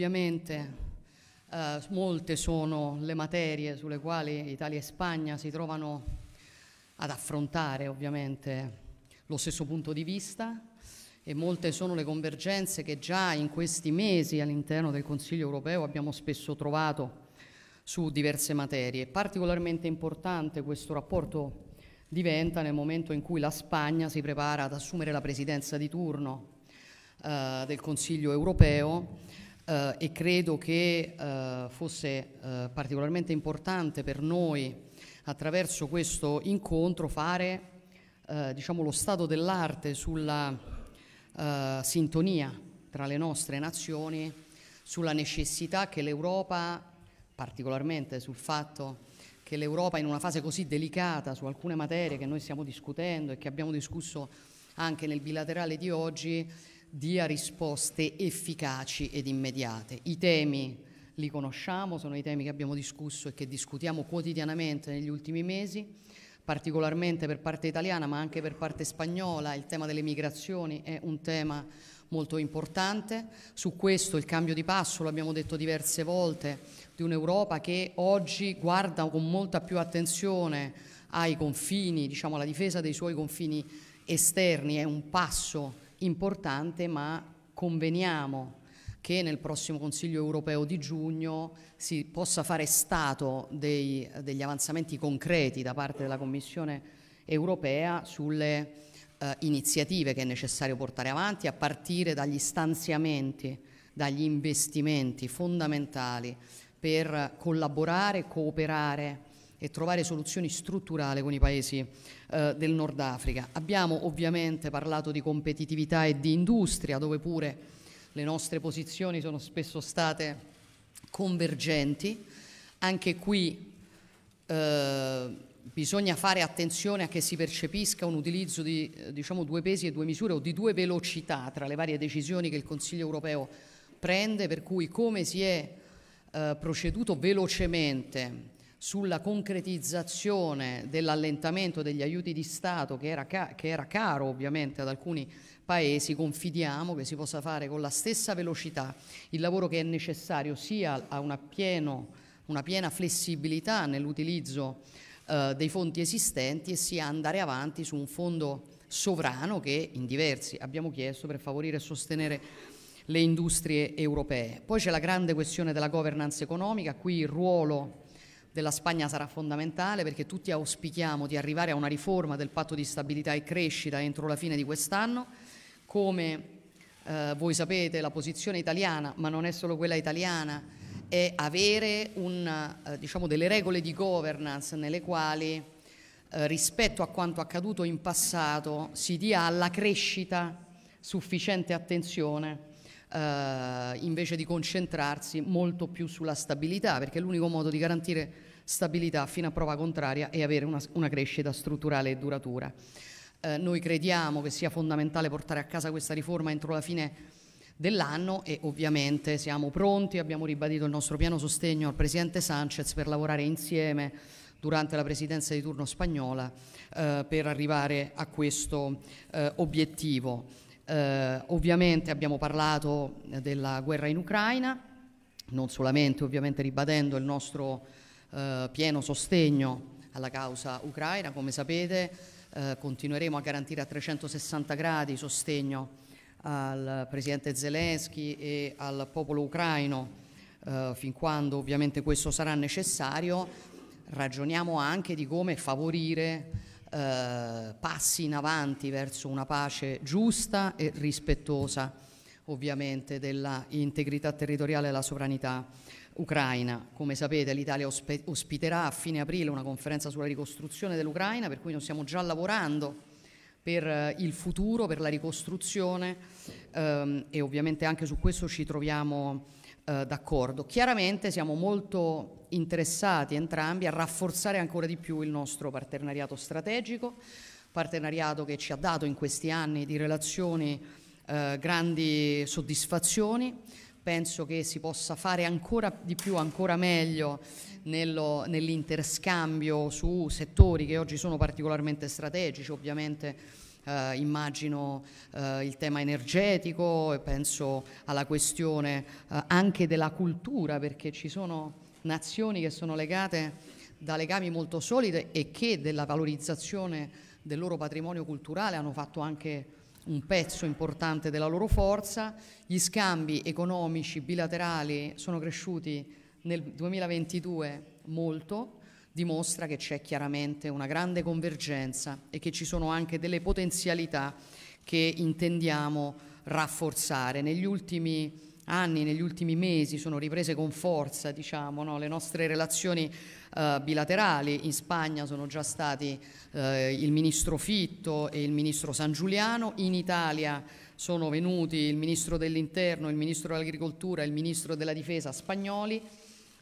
Ovviamente eh, molte sono le materie sulle quali Italia e Spagna si trovano ad affrontare ovviamente lo stesso punto di vista e molte sono le convergenze che già in questi mesi all'interno del Consiglio europeo abbiamo spesso trovato su diverse materie. Particolarmente importante questo rapporto diventa nel momento in cui la Spagna si prepara ad assumere la presidenza di turno eh, del Consiglio europeo eh, e credo che eh, fosse eh, particolarmente importante per noi attraverso questo incontro fare eh, diciamo, lo stato dell'arte sulla eh, sintonia tra le nostre nazioni, sulla necessità che l'Europa, particolarmente sul fatto che l'Europa in una fase così delicata su alcune materie che noi stiamo discutendo e che abbiamo discusso anche nel bilaterale di oggi, dia risposte efficaci ed immediate. I temi li conosciamo, sono i temi che abbiamo discusso e che discutiamo quotidianamente negli ultimi mesi, particolarmente per parte italiana ma anche per parte spagnola, il tema delle migrazioni è un tema molto importante. Su questo il cambio di passo, lo abbiamo detto diverse volte, di un'Europa che oggi guarda con molta più attenzione ai confini, diciamo alla difesa dei suoi confini esterni, è un passo importante, ma conveniamo che nel prossimo Consiglio europeo di giugno si possa fare stato dei, degli avanzamenti concreti da parte della Commissione europea sulle eh, iniziative che è necessario portare avanti a partire dagli stanziamenti, dagli investimenti fondamentali per collaborare, cooperare e trovare soluzioni strutturali con i paesi eh, del Nord Africa. Abbiamo ovviamente parlato di competitività e di industria, dove pure le nostre posizioni sono spesso state convergenti. Anche qui eh, bisogna fare attenzione a che si percepisca un utilizzo di eh, diciamo, due pesi e due misure o di due velocità tra le varie decisioni che il Consiglio europeo prende, per cui come si è eh, proceduto velocemente sulla concretizzazione dell'allentamento degli aiuti di Stato che era, ca- che era, caro ovviamente ad alcuni paesi, confidiamo che si possa fare con la stessa velocità il lavoro che è necessario sia a una, pieno, una piena flessibilità nell'utilizzo eh, dei fondi esistenti e sia andare avanti su un fondo sovrano che in diversi abbiamo chiesto per favorire e sostenere le industrie europee. Poi c'è la grande questione della governance economica, qui il ruolo della Spagna sarà fondamentale perché tutti auspichiamo di arrivare a una riforma del patto di stabilità e crescita entro la fine di quest'anno. Come eh, voi sapete la posizione italiana, ma non è solo quella italiana, è avere un, eh, diciamo delle regole di governance nelle quali eh, rispetto a quanto accaduto in passato si dia alla crescita sufficiente attenzione eh, invece di concentrarsi molto più sulla stabilità, perché l'unico modo di garantire stabilità fino a prova contraria è avere una, una crescita strutturale e duratura. Eh, noi crediamo che sia fondamentale portare a casa questa riforma entro la fine dell'anno e ovviamente siamo pronti, abbiamo ribadito il nostro piano sostegno al Presidente Sanchez per lavorare insieme durante la presidenza di turno spagnola eh, per arrivare a questo eh, obiettivo. Eh, ovviamente abbiamo parlato eh, della guerra in Ucraina, non solamente ovviamente ribadendo il nostro eh, pieno sostegno alla causa ucraina, come sapete eh, continueremo a garantire a 360 gradi sostegno al Presidente Zelensky e al popolo ucraino eh, fin quando ovviamente questo sarà necessario, ragioniamo anche di come favorire eh, passi in avanti verso una pace giusta e rispettosa ovviamente della integrità territoriale e della sovranità ucraina. Come sapete l'Italia ospiterà a fine aprile una conferenza sulla ricostruzione dell'Ucraina per cui noi stiamo già lavorando per eh, il futuro, per la ricostruzione ehm, e ovviamente anche su questo ci troviamo eh, d'accordo. Chiaramente siamo molto interessati entrambi a rafforzare ancora di più il nostro partenariato strategico, partenariato che ci ha dato in questi anni di relazioni eh, grandi soddisfazioni. Penso che si possa fare ancora di più, ancora meglio nell'interscambio su settori che oggi sono particolarmente strategici, ovviamente eh, immagino eh, il tema energetico e penso alla questione eh, anche della cultura perché ci sono nazioni che sono legate da legami molto solidi e che della valorizzazione del loro patrimonio culturale hanno fatto anche un pezzo importante della loro forza, gli scambi economici bilaterali sono cresciuti nel 2022 molto, dimostra che c'è chiaramente una grande convergenza e che ci sono anche delle potenzialità che intendiamo rafforzare. Negli ultimi anni, negli ultimi mesi sono riprese con forza diciamo, no? le nostre relazioni eh, bilaterali. In Spagna sono già stati eh, il ministro Fitto e il ministro San Giuliano, in Italia sono venuti il ministro dell'Interno, il ministro dell'Agricoltura e il ministro della Difesa spagnoli.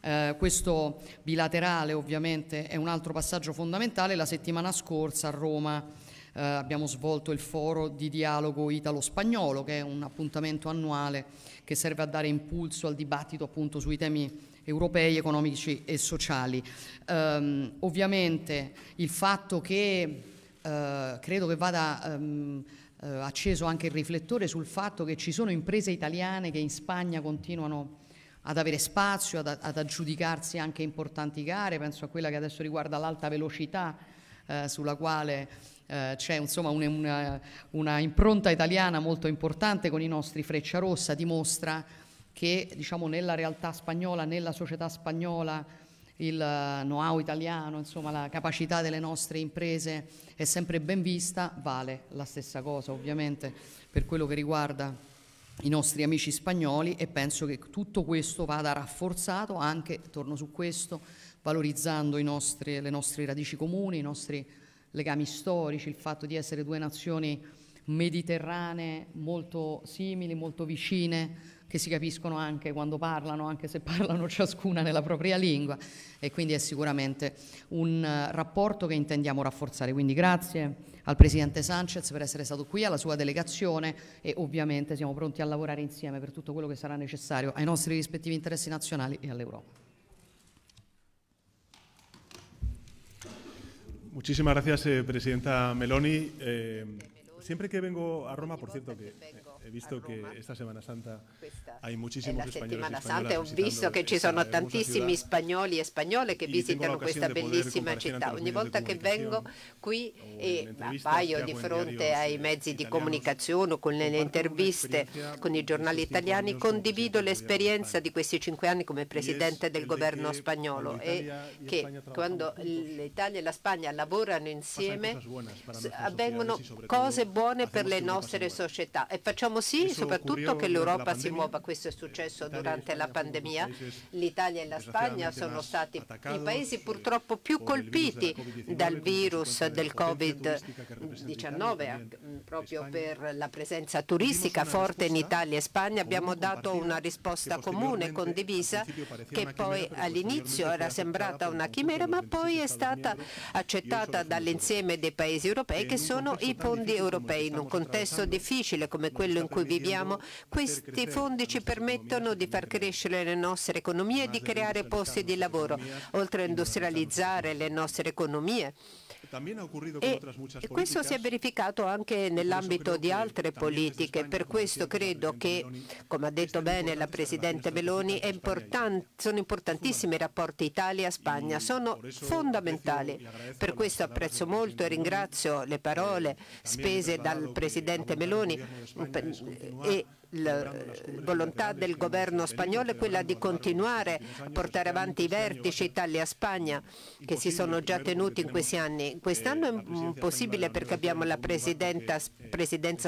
Eh, questo bilaterale ovviamente è un altro passaggio fondamentale. La settimana scorsa a Roma eh, abbiamo svolto il foro di dialogo italo-spagnolo, che è un appuntamento annuale che serve a dare impulso al dibattito appunto sui temi europei, economici e sociali. Um, ovviamente il fatto che uh, credo che vada um, uh, acceso anche il riflettore sul fatto che ci sono imprese italiane che in Spagna continuano ad avere spazio, ad, ad, aggiudicarsi anche importanti gare, penso a quella che adesso riguarda l'alta velocità eh, sulla quale eh, c'è insomma un, una, una, impronta italiana molto importante con i nostri Freccia Rossa, dimostra che diciamo, nella realtà spagnola, nella società spagnola, il know-how italiano, insomma la capacità delle nostre imprese è sempre ben vista, vale la stessa cosa ovviamente per quello che riguarda i nostri amici spagnoli e penso che tutto questo vada rafforzato anche, torno su questo, valorizzando nostri, le nostre radici comuni, i nostri legami storici, il fatto di essere due nazioni mediterranee molto simili, molto vicine, che si capiscono anche quando parlano, anche se parlano ciascuna nella propria lingua e quindi è sicuramente un eh, rapporto che intendiamo rafforzare. Quindi grazie al Presidente Sanchez per essere stato qui, alla sua delegazione e ovviamente siamo pronti a lavorare insieme per tutto quello che sarà necessario ai nostri rispettivi interessi nazionali e all'Europa. Muchísimas gracias, eh, Presidenta Meloni. Eh, siempre que vengo a Roma, por cierto que... Eh, visto che questa Semana Santa questa hai muchísimos la Settimana Santa ho visto che ci sono tantissimi spagnoli e spagnole che visitano questa bellissima città. Ogni volta che vengo qui eh, e appaio di fronte ai eh, mezzi di comunicazione, o con le interviste con i giornali italiani, condivido l'esperienza di questi cinque anni come presidente del governo spagnolo e che quando l'Italia e la Spagna lavorano insieme avvengono cose buone per le nostre società e facciamo Speriamo sì, soprattutto che l'Europa si muova. Questo è successo durante la pandemia. L'Italia e la Spagna sono stati i paesi purtroppo più colpiti dal virus del Covid-19, mm, proprio per la presenza turistica forte in Italia e Spagna. Abbiamo dato una risposta comune, condivisa, che poi all'inizio era sembrata una chimera, ma poi è stata accettata dall'insieme dei paesi europei che sono i fondi europei. In un contesto difficile come quello in in cui viviamo, questi fondi ci permettono di far crescere le nostre economie e di creare posti di lavoro, oltre a industrializzare le nostre economie. E questo si è verificato anche nell'ambito di altre politiche, per questo credo che, come ha detto bene la Presidente Meloni, important, sono importantissimi i rapporti Italia-Spagna, sono fondamentali. Per questo apprezzo molto e ringrazio le parole spese dal Presidente Meloni descontinuar. Eh, eh la volontà del governo spagnolo è quella di continuare a portare avanti i vertici Italia-Spagna che si sono già tenuti in questi anni. Quest'anno eh, è impossibile perché abbiamo la presidenza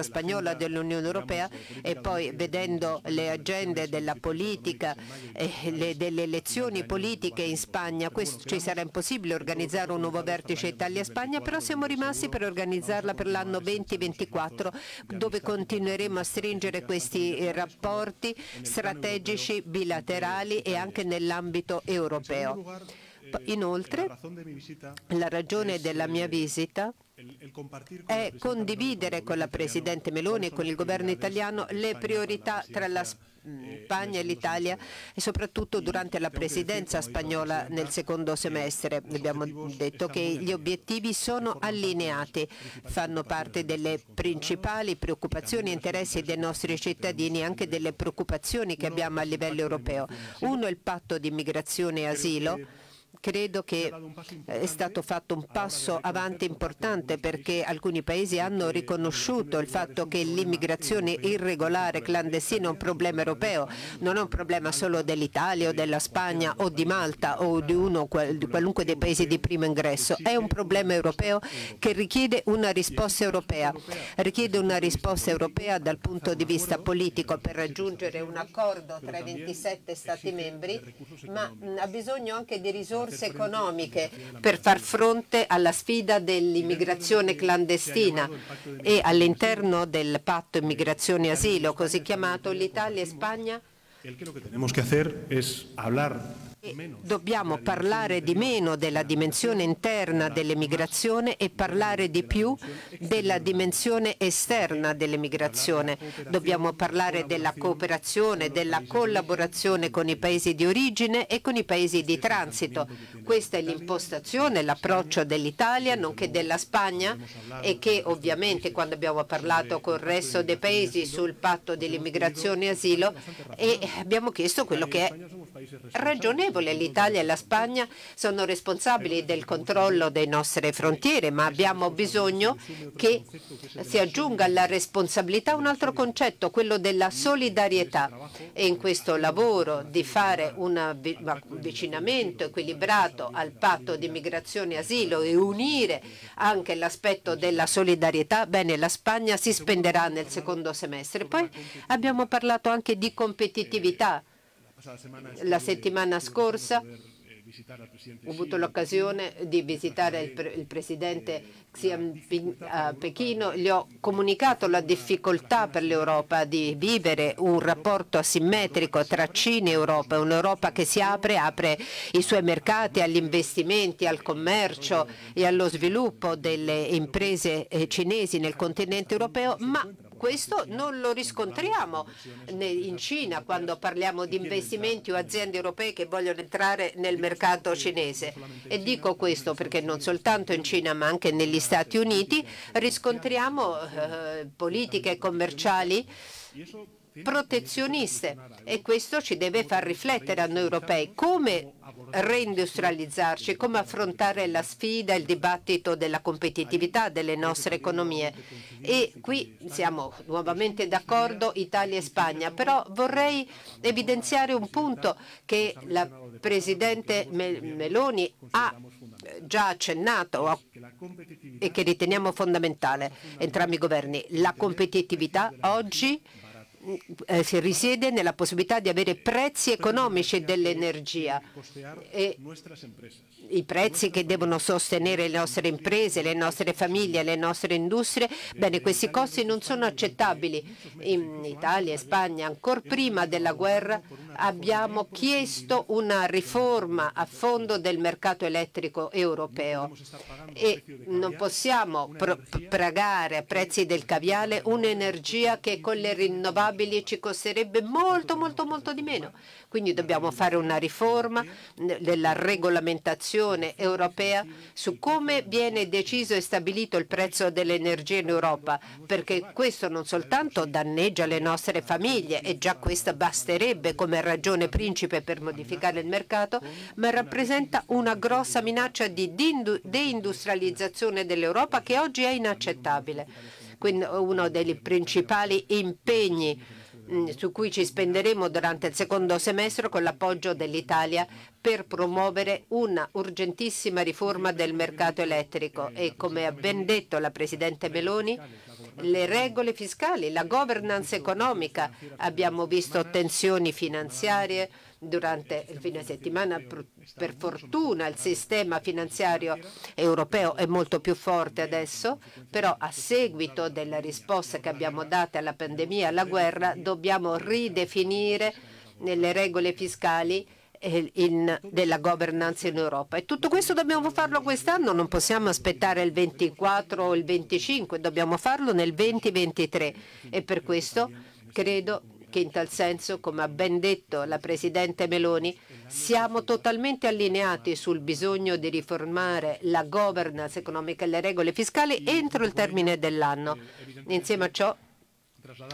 spagnola dell'Unione diciamo, Europea e poi vedendo le agende della politica e diciamo, delle elezioni politiche in Spagna ci sarà impossibile organizzare un nuovo vertice Italia-Spagna, però siamo rimasti per organizzarla per l'anno 2024 dove continueremo a stringere questi questi eh, rapporti strategici bilaterali e anche nell'ambito europeo. Inoltre, la ragione della mia visita è condividere con la Presidente Meloni e con il governo italiano le priorità tra la eh, mm, Spagna e l'Italia e soprattutto durante la diciamo presidenza spagnola nel secondo semestre. Abbiamo detto che gli obiettivi sono allineati, fanno parte delle principali preoccupazioni e interessi dei nostri cittadini, e anche delle preoccupazioni che abbiamo a livello europeo. Uno è il patto di immigrazione e asilo credo che è stato eh, fatto un passo avanti importante perché alcuni paesi hanno riconosciuto il fatto che l'immigrazione irregolare clandestina è un problema europeo, non è un problema solo dell'Italia o della Spagna o di Malta o di uno di qualunque dei paesi di primo ingresso, è un problema europeo che richiede una risposta europea, richiede una risposta europea dal punto di vista politico per raggiungere un accordo tra i 27 Stati membri, ma ha bisogno anche di risorse risorse economiche per far fronte alla sfida dell'immigrazione clandestina e all'interno del patto immigrazione asilo, così chiamato, l'Italia e Spagna. lo que tenemos que hacer es hablar Dobbiamo parlare di meno della dimensione interna dell'emigrazione e parlare di più della dimensione esterna dell'emigrazione. Dobbiamo parlare della cooperazione, della collaborazione con i paesi di origine e con i paesi di transito. Questa è l'impostazione, l'approccio dell'Italia, nonché della Spagna e che ovviamente quando abbiamo parlato con il resto dei paesi sul patto dell'immigrazione e asilo e abbiamo chiesto quello che è ragionevole. L'Italia e la Spagna sono responsabili del controllo delle nostre frontiere, ma abbiamo bisogno che si aggiunga alla responsabilità un altro concetto, quello della solidarietà. E in questo lavoro di fare un avvicinamento equilibrato al patto di migrazione e asilo e unire anche l'aspetto della solidarietà, bene, la Spagna si spenderà nel secondo semestre. Poi abbiamo parlato anche di competitività. La settimana scorsa eh, ho avuto l'occasione eh, di visitare il, pre il presidente eh, Xi Jinping a Pechino, gli ho comunicato la difficoltà per l'Europa di vivere un rapporto asimmetrico tra Cina e Europa, un'Europa che si apre, apre i suoi mercati agli investimenti, al commercio e allo sviluppo delle imprese cinesi nel continente europeo, ma questo non lo riscontriamo in Cina quando parliamo di investimenti o aziende europee che vogliono entrare nel mercato cinese. E dico questo perché non soltanto in Cina ma anche negli Stati Uniti riscontriamo eh, politiche commerciali protezioniste e questo ci deve far riflettere a noi europei come reindustrializzarci, come affrontare la sfida, il dibattito della competitività delle nostre economie. E qui siamo nuovamente d'accordo Italia e Spagna, però vorrei evidenziare un punto che la Presidente Meloni ha già accennato e che riteniamo fondamentale entrambi i governi. La competitività oggi eh, si risiede nella possibilità di avere eh, prezzi economici dell'energia, e i prezzi che devono sostenere le nostre imprese, le nostre famiglie, le nostre industrie. Bene, questi costi non sono accettabili. In Italia e Spagna, ancora prima della guerra, abbiamo chiesto una riforma a fondo del mercato elettrico europeo e non possiamo pagare a prezzi del caviale un'energia che con le rinnovabili ci costerebbe molto molto molto di meno. Quindi dobbiamo fare una riforma della regolamentazione europea su come viene deciso e stabilito il prezzo dell'energia in Europa, perché questo non soltanto danneggia le nostre famiglie e già questo basterebbe come regolamentazione ragione principe per modificare il mercato, ma rappresenta una grossa minaccia di deindustrializzazione dell'Europa che oggi è inaccettabile. Quindi uno dei principali impegni mm, su cui ci spenderemo durante il secondo semestre con l'appoggio dell'Italia per promuovere una urgentissima riforma del mercato elettrico e come ha ben detto la Presidente Meloni le regole fiscali, la governance economica. Abbiamo visto tensioni finanziarie durante il fine settimana. Per fortuna il sistema finanziario europeo è molto più forte adesso, però a seguito della risposta che abbiamo dato alla pandemia e alla guerra dobbiamo ridefinire le regole fiscali eh, in, della governance in Europa. E tutto questo dobbiamo farlo quest'anno, non possiamo aspettare il 24 o il 25, dobbiamo farlo nel 2023 e per questo credo che in tal senso, come ha ben detto la Presidente Meloni, siamo totalmente allineati sul bisogno di riformare la governance economica e le regole fiscali entro il termine dell'anno. Insieme a ciò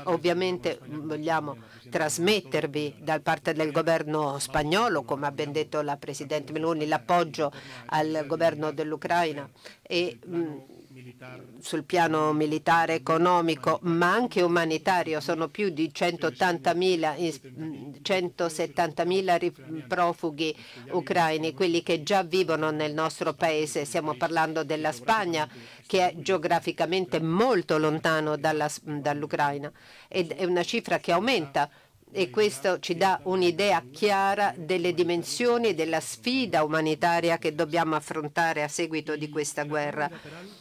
Ovviamente vogliamo trasmettervi da parte del governo spagnolo, come ha ben detto la Presidente Meloni, l'appoggio al governo dell'Ucraina e sul piano militare, economico, ma anche umanitario. Sono più di 180.000, 170.000 profughi ucraini, quelli che già vivono nel nostro paese. Stiamo parlando della Spagna, che è geograficamente molto lontano dall'Ucraina ed è una cifra che aumenta e questo ci dà un'idea chiara delle dimensioni della sfida umanitaria che dobbiamo affrontare a seguito di questa guerra.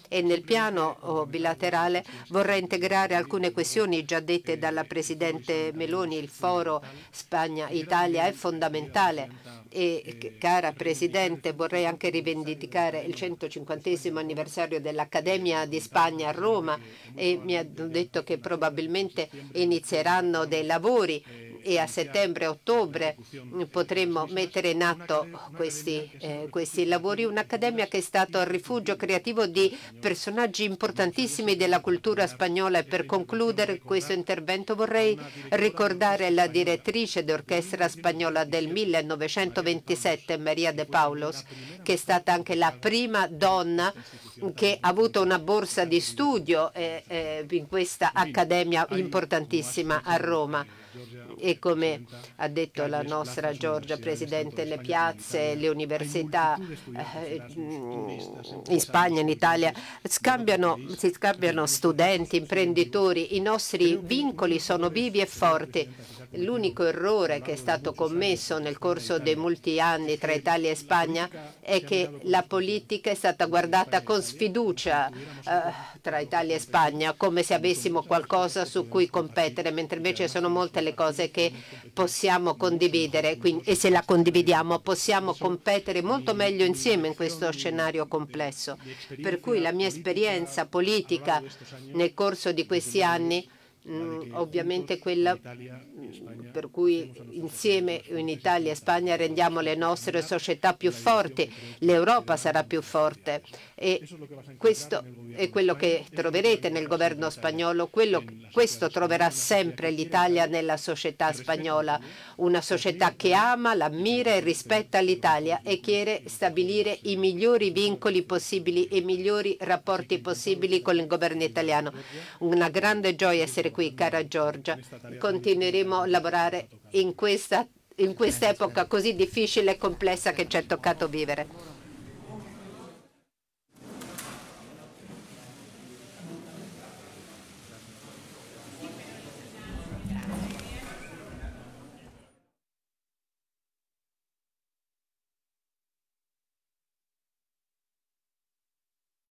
E nel piano oh, bilaterale vorrei integrare alcune questioni già dette dalla Presidente Meloni. Il foro Spagna-Italia è fondamentale e cara Presidente vorrei anche rivendicare il 150 anniversario dell'Accademia di Spagna a Roma e mi hanno detto che probabilmente inizieranno dei lavori e a settembre-ottobre potremmo mettere in atto questi, eh, questi lavori. Un'accademia che è stata il rifugio creativo di personaggi importantissimi della cultura spagnola e per concludere questo intervento vorrei ricordare la direttrice d'orchestra spagnola del 1927, Maria De Paulos, che è stata anche la prima donna che ha avuto una borsa di studio eh, eh, in questa accademia importantissima a Roma e come ha detto la nostra Giorgia Presidente, le piazze, le università eh, eh, in Spagna, in Italia, scambiano, si scambiano studenti, imprenditori, i nostri vincoli sono vivi e forti L'unico errore che è stato commesso nel corso dei molti anni tra Italia e Spagna è che la politica è stata guardata con sfiducia eh, tra Italia e Spagna, come se avessimo qualcosa su cui competere, mentre invece sono molte le cose che possiamo condividere quindi, e se la condividiamo possiamo competere molto meglio insieme in questo scenario complesso. Per cui la mia esperienza politica nel corso di questi anni Mm, ovviamente quella per cui insieme in Italia e mm, Spagna rendiamo le nostre società più forti, l'Europa sarà più forte e questo è quello che troverete nel governo spagnolo, quello, questo troverà sempre l'Italia nella società spagnola, una società che ama, l'ammira e rispetta l'Italia e chiede stabilire i migliori vincoli possibili e i migliori rapporti possibili con il governo italiano. Una grande gioia essere qui, cara Giorgia. Continueremo a lavorare in questa in quest'epoca così difficile e complessa che ci è toccato vivere.